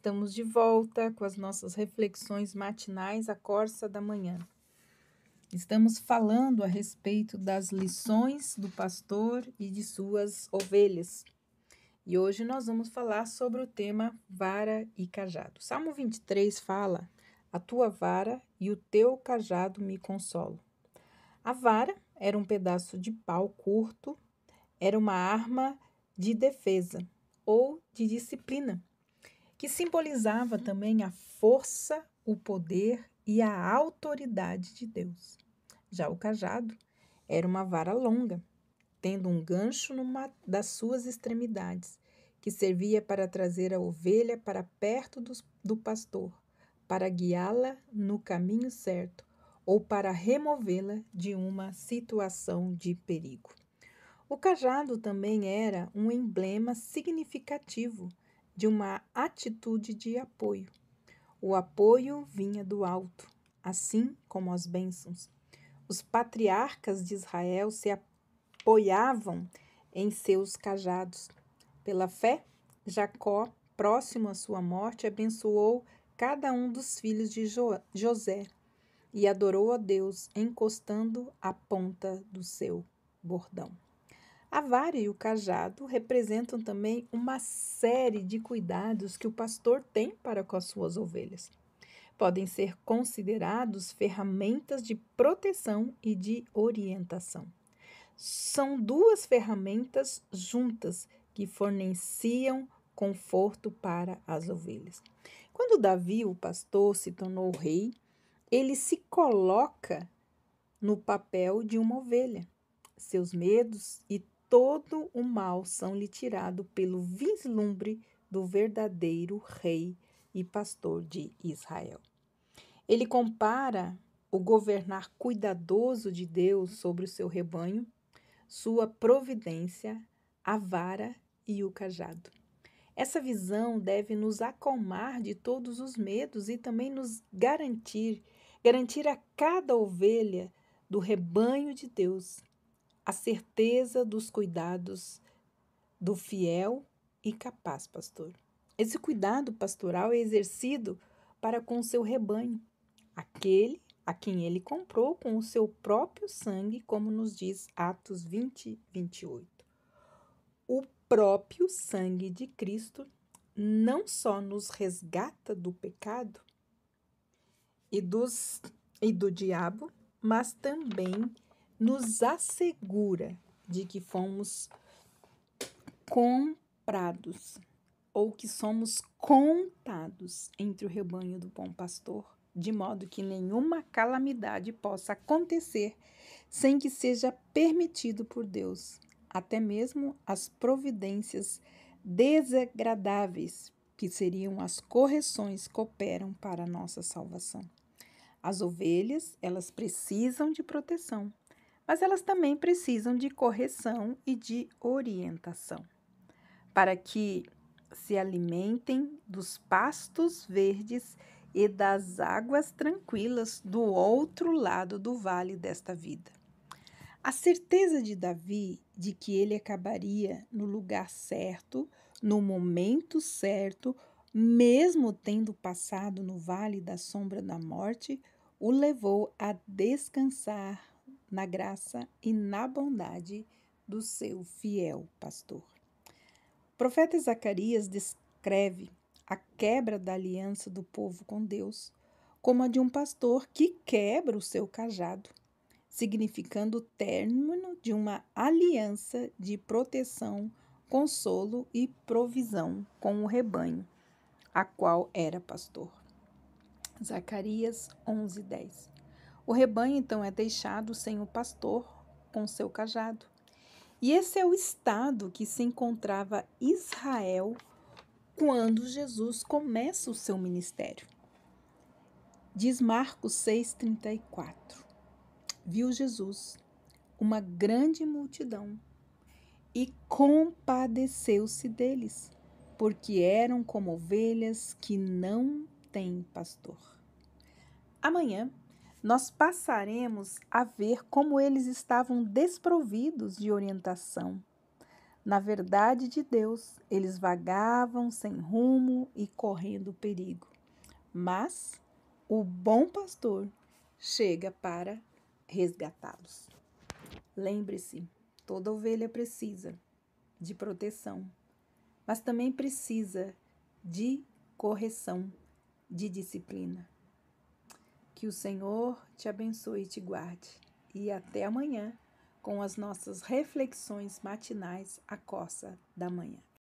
Estamos de volta com as nossas reflexões matinais, à Corsa da Manhã. Estamos falando a respeito das lições do pastor e de suas ovelhas. E hoje nós vamos falar sobre o tema vara e cajado. Salmo 23 fala: A tua vara e o teu cajado me consolam. A vara era um pedaço de pau curto, era uma arma de defesa ou de disciplina que simbolizava uhum. também a força, o poder e a autoridade de Deus. Já o cajado era uma vara longa, tendo um gancho numa das suas extremidades, que servia para trazer a ovelha para perto do, do pastor, para guiá-la no caminho certo ou para removê-la de uma situação de perigo. O cajado também era um emblema significativo de uma atitude de apoio. O apoio vinha do alto, assim como as bênçãos. Os patriarcas de Israel se apoiavam em seus cajados. Pela fé, Jacó, próximo à sua morte, abençoou cada um dos filhos de jo José e adorou a Deus encostando a ponta do seu bordão. A vara e o cajado representam também uma série de cuidados que o pastor tem para com as suas ovelhas. Podem ser considerados ferramentas de proteção e de orientação. São duas ferramentas juntas que forneciam conforto para as ovelhas. Quando Davi, o pastor, se tornou rei, ele se coloca no papel de uma ovelha. Seus medos e todo o mal são lhe tirado pelo vislumbre do verdadeiro rei e pastor de Israel. Ele compara o governar cuidadoso de Deus sobre o seu rebanho, sua providência, a vara e o cajado. Essa visão deve nos acalmar de todos os medos e também nos garantir, garantir a cada ovelha do rebanho de Deus a certeza dos cuidados do fiel e capaz pastor. Esse cuidado pastoral é exercido para com o seu rebanho, aquele a quem ele comprou com o seu próprio sangue, como nos diz Atos 20, 28. O próprio sangue de Cristo não só nos resgata do pecado e, dos, e do diabo, mas também nos assegura de que fomos comprados ou que somos contados entre o rebanho do bom pastor, de modo que nenhuma calamidade possa acontecer sem que seja permitido por Deus, até mesmo as providências desagradáveis, que seriam as correções que operam para a nossa salvação. As ovelhas, elas precisam de proteção mas elas também precisam de correção e de orientação, para que se alimentem dos pastos verdes e das águas tranquilas do outro lado do vale desta vida. A certeza de Davi de que ele acabaria no lugar certo, no momento certo, mesmo tendo passado no vale da sombra da morte, o levou a descansar na graça e na bondade do seu fiel pastor. O profeta Zacarias descreve a quebra da aliança do povo com Deus como a de um pastor que quebra o seu cajado, significando o término de uma aliança de proteção, consolo e provisão com o rebanho, a qual era pastor. Zacarias 11:10. O rebanho então é deixado sem o pastor com seu cajado. E esse é o estado que se encontrava Israel quando Jesus começa o seu ministério. Diz Marcos 6,34: Viu Jesus uma grande multidão e compadeceu-se deles, porque eram como ovelhas que não têm pastor. Amanhã nós passaremos a ver como eles estavam desprovidos de orientação. Na verdade de Deus, eles vagavam sem rumo e correndo perigo. Mas o bom pastor chega para resgatá-los. Lembre-se, toda ovelha precisa de proteção, mas também precisa de correção, de disciplina. Que o Senhor te abençoe e te guarde. E até amanhã com as nossas reflexões matinais à coça da manhã.